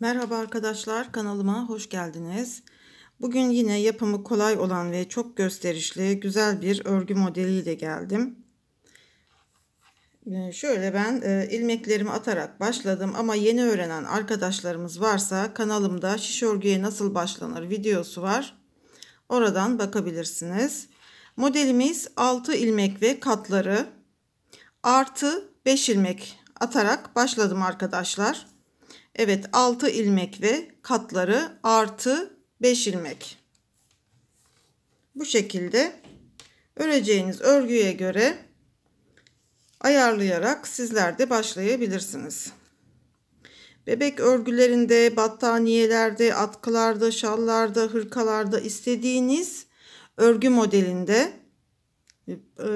Merhaba arkadaşlar kanalıma hoş geldiniz. Bugün yine yapımı kolay olan ve çok gösterişli güzel bir örgü modeliyle geldim. Ee, şöyle ben e, ilmeklerimi atarak başladım ama yeni öğrenen arkadaşlarımız varsa kanalımda şiş örgüye nasıl başlanır videosu var. Oradan bakabilirsiniz. Modelimiz 6 ilmek ve katları artı 5 ilmek atarak başladım arkadaşlar. Evet 6 ilmek ve katları artı 5 ilmek. Bu şekilde öreceğiniz örgüye göre ayarlayarak sizler de başlayabilirsiniz. Bebek örgülerinde, battaniyelerde, atkılarda, şallarda, hırkalarda istediğiniz örgü modelinde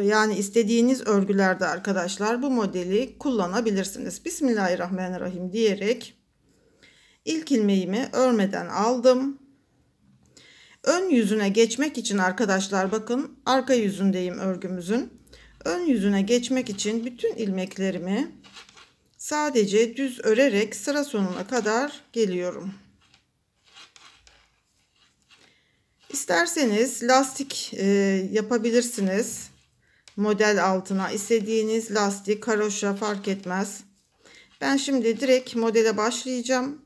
yani istediğiniz örgülerde arkadaşlar bu modeli kullanabilirsiniz. Bismillahirrahmanirrahim diyerek İlk ilmeğimi örmeden aldım. Ön yüzüne geçmek için arkadaşlar bakın arka yüzündeyim örgümüzün. Ön yüzüne geçmek için bütün ilmeklerimi sadece düz örerek sıra sonuna kadar geliyorum. İsterseniz lastik e, yapabilirsiniz. Model altına istediğiniz lastik, karoşa fark etmez. Ben şimdi direkt modele başlayacağım.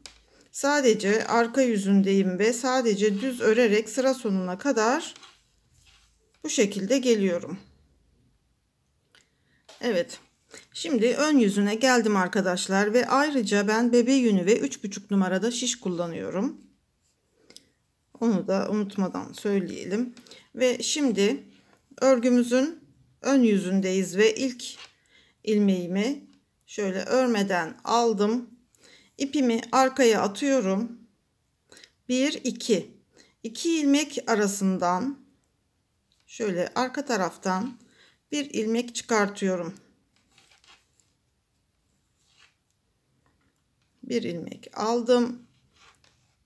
Sadece arka yüzündeyim ve sadece düz örerek sıra sonuna kadar bu şekilde geliyorum. Evet. Şimdi ön yüzüne geldim arkadaşlar ve ayrıca ben bebe yünü ve 3,5 numarada şiş kullanıyorum. Onu da unutmadan söyleyelim. Ve şimdi örgümüzün ön yüzündeyiz ve ilk ilmeğimi şöyle örmeden aldım İpimi arkaya atıyorum. 1 2 2 ilmek arasından şöyle arka taraftan bir ilmek çıkartıyorum. Bir ilmek aldım.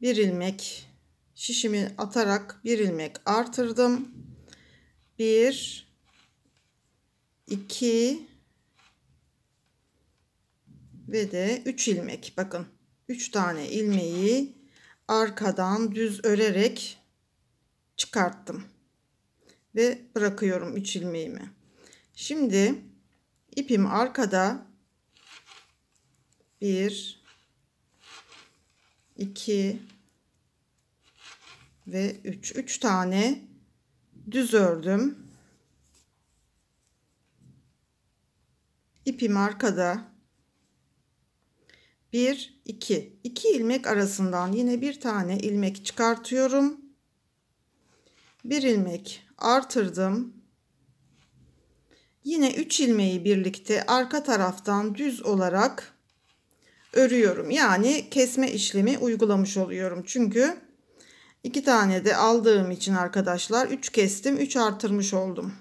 Bir ilmek şişimi atarak bir ilmek artırdım. 1 2 ve de 3 ilmek bakın 3 tane ilmeği arkadan düz örerek çıkarttım ve bırakıyorum 3 ilmeğimi şimdi ipim arkada 1 2 ve 3 3 tane düz ördüm ipim arkada 1, 2. 2 ilmek arasından yine bir tane ilmek çıkartıyorum. Bir ilmek artırdım. Yine 3 ilmeği birlikte arka taraftan düz olarak örüyorum. Yani kesme işlemi uygulamış oluyorum. Çünkü iki tane de aldığım için arkadaşlar 3 kestim 3 artırmış oldum.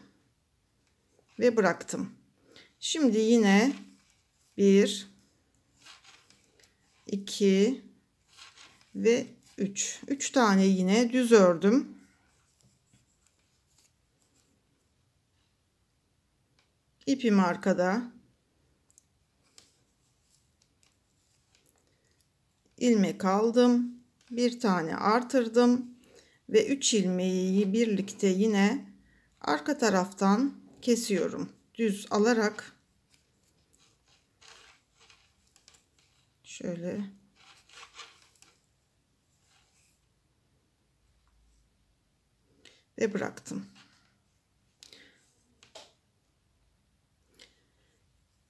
Ve bıraktım. Şimdi yine 1 2 ve 3. 3 tane yine düz ördüm. İpim arkada. ilmek aldım. Bir tane artırdım ve 3 ilmeği birlikte yine arka taraftan kesiyorum. Düz alarak şöyle ve bıraktım.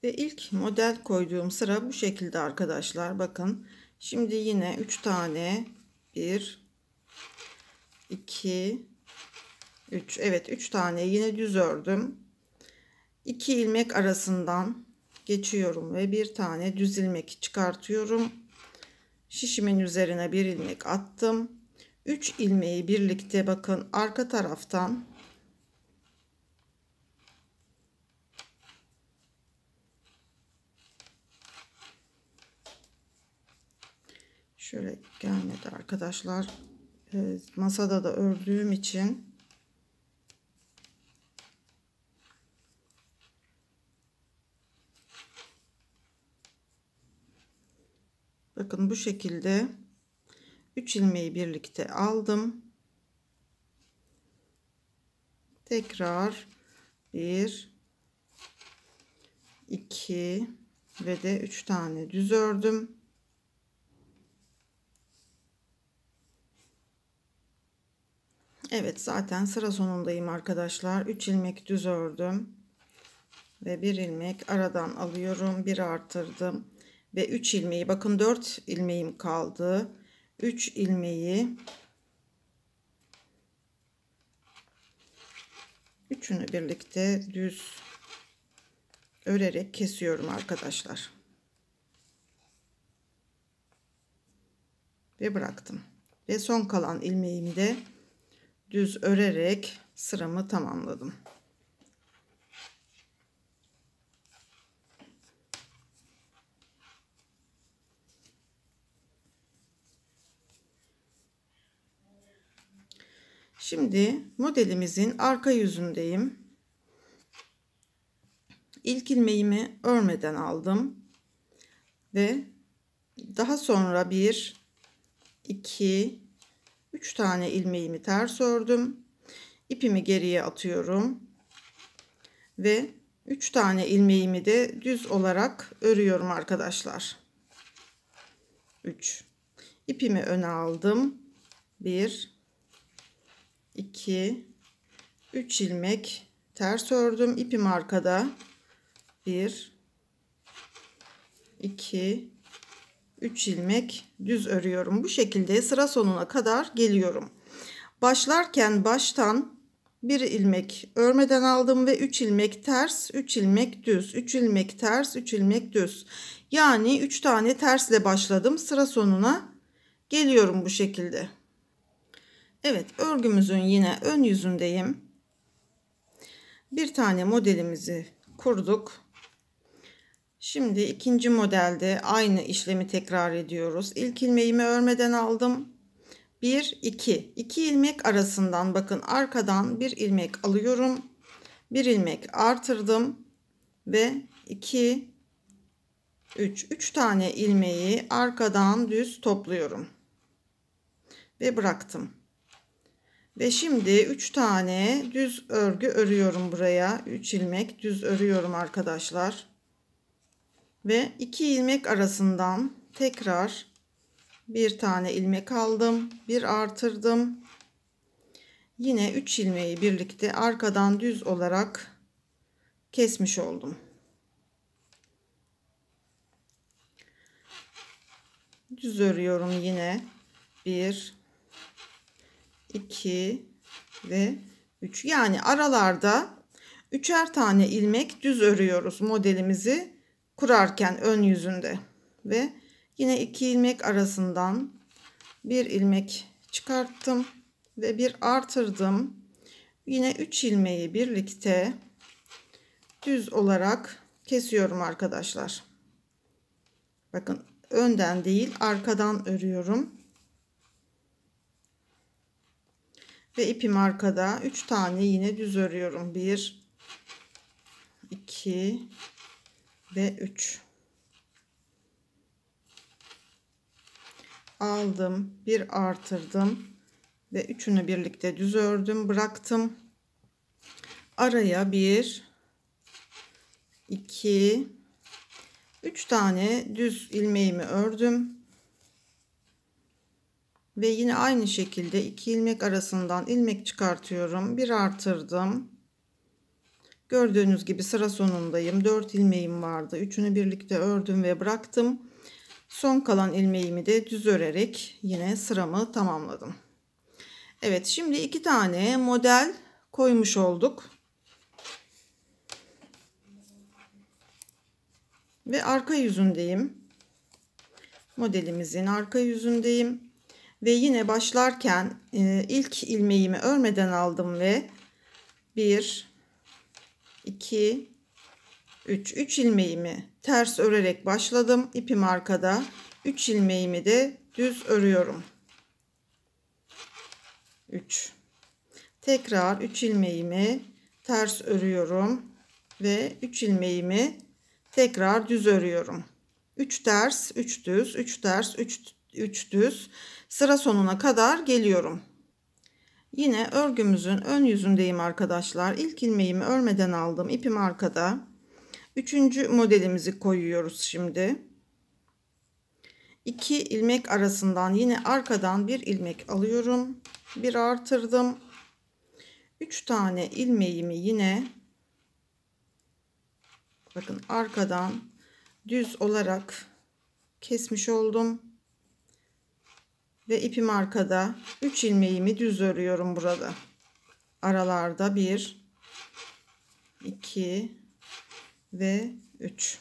Ve ilk model koyduğum sıra bu şekilde arkadaşlar. Bakın şimdi yine 3 tane 1 2 3 evet 3 tane yine düz ördüm. 2 ilmek arasından geçiyorum ve bir tane düz ilmek çıkartıyorum. Şişimin üzerine bir ilmek attım. 3 ilmeği birlikte bakın arka taraftan şöyle gelmedi arkadaşlar ee, masada da ördüğüm için bakın bu şekilde 3 ilmeği birlikte aldım tekrar 1 2 ve de 3 tane düz ördüm Evet zaten sıra sonundayım arkadaşlar 3 ilmek düz ördüm ve bir ilmek aradan alıyorum bir artırdım ve 3 ilmeği bakın 4 ilmeğim kaldı 3 ilmeği üçünü birlikte düz örerek kesiyorum arkadaşlar ve bıraktım ve son kalan ilmeğimi de düz örerek sıramı tamamladım Şimdi modelimizin arka yüzündeyim. İlk ilmeğimi örmeden aldım. Ve daha sonra bir, iki, üç tane ilmeğimi ters ördüm. İpimi geriye atıyorum. Ve üç tane ilmeğimi de düz olarak örüyorum arkadaşlar. Üç. İpimi öne aldım. 1 2 3 ilmek ters ördüm ipim arkada 1 2 3 ilmek düz örüyorum bu şekilde sıra sonuna kadar geliyorum başlarken baştan 1 ilmek örmeden aldım ve 3 ilmek ters 3 ilmek düz 3 ilmek ters 3 ilmek düz yani 3 tane tersle başladım sıra sonuna geliyorum bu şekilde Evet örgümüzün yine ön yüzündeyim. Bir tane modelimizi kurduk. Şimdi ikinci modelde aynı işlemi tekrar ediyoruz. İlk ilmeğimi örmeden aldım. 1 2 2 ilmek arasından bakın arkadan bir ilmek alıyorum. Bir ilmek artırdım ve 2 3 3 tane ilmeği arkadan düz topluyorum ve bıraktım. Ve şimdi 3 tane düz örgü örüyorum buraya. 3 ilmek düz örüyorum arkadaşlar. Ve 2 ilmek arasından tekrar bir tane ilmek aldım. Bir artırdım. Yine 3 ilmeği birlikte arkadan düz olarak kesmiş oldum. Düz örüyorum yine. 1 2 ve 3. Yani aralarda üçer tane ilmek düz örüyoruz modelimizi kurarken ön yüzünde. Ve yine iki ilmek arasından bir ilmek çıkarttım ve bir artırdım. Yine 3 ilmeği birlikte düz olarak kesiyorum arkadaşlar. Bakın önden değil arkadan örüyorum. ve ipim arkada 3 tane yine düz örüyorum 1 2 ve 3 aldım bir artırdım ve üçünü birlikte düz ördüm bıraktım araya bir iki üç tane düz ilmeğimi ördüm ve yine aynı şekilde iki ilmek arasından ilmek çıkartıyorum bir artırdım gördüğünüz gibi sıra sonundayım 4 ilmeğim vardı üçünü birlikte ördüm ve bıraktım son kalan ilmeğimi de düz örerek yine sıramı tamamladım Evet şimdi iki tane model koymuş olduk ve arka yüzündeyim modelimizin arka yüzündeyim ve yine başlarken e, ilk ilmeğimi örmeden aldım ve 1, 2, 3. 3 ilmeğimi ters örerek başladım. ipim arkada. 3 ilmeğimi de düz örüyorum. 3. Tekrar 3 ilmeğimi ters örüyorum ve 3 ilmeğimi tekrar düz örüyorum. 3 ters, 3 düz, 3 ters, 3 3 düz sıra sonuna kadar geliyorum. Yine örgümüzün ön yüzündeyim arkadaşlar. İlk ilmeğimi örmeden aldım. İpim arkada. Üçüncü modelimizi koyuyoruz şimdi. İki ilmek arasından yine arkadan bir ilmek alıyorum. Bir artırdım. Üç tane ilmeğimi yine bakın arkadan düz olarak kesmiş oldum ve ipim arkada 3 ilmeğimi düz örüyorum burada aralarda 1 2 ve 3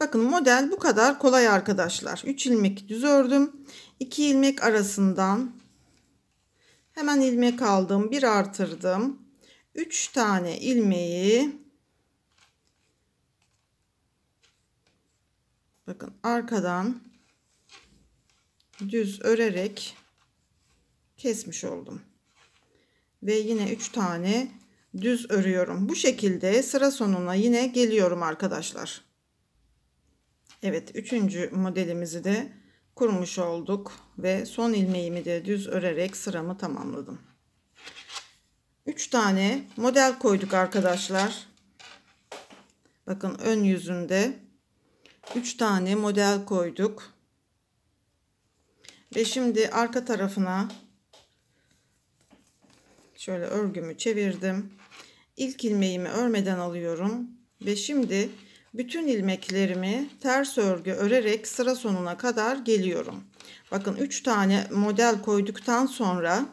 bakın model bu kadar kolay arkadaşlar 3 ilmek düz ördüm 2 ilmek arasından hemen ilmek aldım bir artırdım 3 tane ilmeği bakın arkadan düz örerek kesmiş oldum. Ve yine 3 tane düz örüyorum. Bu şekilde sıra sonuna yine geliyorum arkadaşlar. Evet 3. modelimizi de kurmuş olduk ve son ilmeğimi de düz örerek sıramı tamamladım. 3 tane model koyduk arkadaşlar. Bakın ön yüzünde 3 tane model koyduk. Ve şimdi arka tarafına şöyle örgümü çevirdim. İlk ilmeğimi örmeden alıyorum ve şimdi bütün ilmeklerimi ters örgü örerek sıra sonuna kadar geliyorum. Bakın 3 tane model koyduktan sonra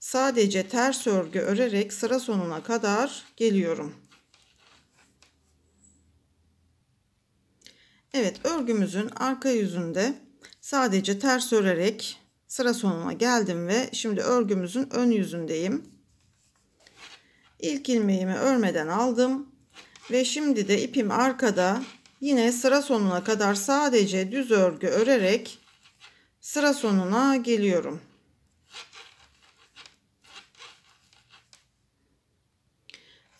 sadece ters örgü örerek sıra sonuna kadar geliyorum. Evet örgümüzün arka yüzünde Sadece ters örerek sıra sonuna geldim ve şimdi örgümüzün ön yüzündeyim. İlk ilmeğimi örmeden aldım ve şimdi de ipim arkada yine sıra sonuna kadar sadece düz örgü örerek sıra sonuna geliyorum.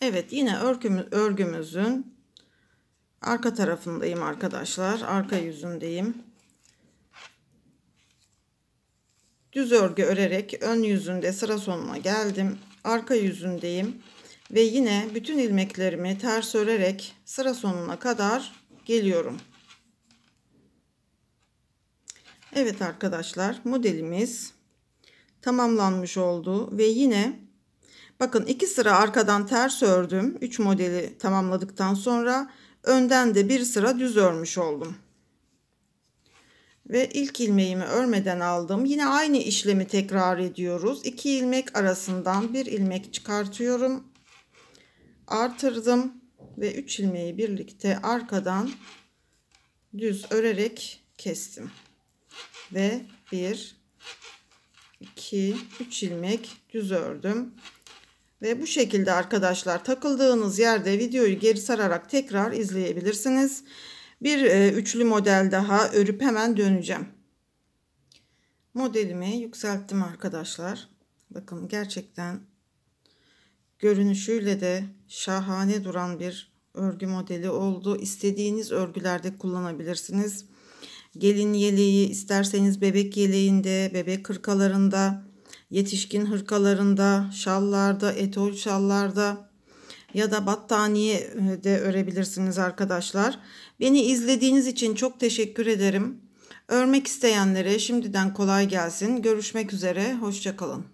Evet yine örgümüz, örgümüzün arka tarafındayım arkadaşlar. Arka yüzündeyim. düz örgü örerek ön yüzünde sıra sonuna geldim. Arka yüzündeyim ve yine bütün ilmeklerimi ters örerek sıra sonuna kadar geliyorum. Evet arkadaşlar modelimiz tamamlanmış oldu ve yine bakın iki sıra arkadan ters ördüm. 3 modeli tamamladıktan sonra önden de bir sıra düz örmüş oldum ve ilk ilmeğimi örmeden aldım. Yine aynı işlemi tekrar ediyoruz. 2 ilmek arasından bir ilmek çıkartıyorum. Artırdım ve 3 ilmeği birlikte arkadan düz örerek kestim. Ve 1 2 3 ilmek düz ördüm. Ve bu şekilde arkadaşlar takıldığınız yerde videoyu geri sararak tekrar izleyebilirsiniz. Bir e, üçlü model daha örüp hemen döneceğim. Modelimi yükselttim arkadaşlar. Bakın gerçekten görünüşüyle de şahane duran bir örgü modeli oldu. İstediğiniz örgülerde kullanabilirsiniz. Gelin yeleği isterseniz bebek yeleğinde, bebek hırkalarında, yetişkin hırkalarında, şallarda, etol şallarda ya da battaniye e, de örebilirsiniz arkadaşlar. Beni izlediğiniz için çok teşekkür ederim. Örmek isteyenlere şimdiden kolay gelsin. Görüşmek üzere. Hoşçakalın.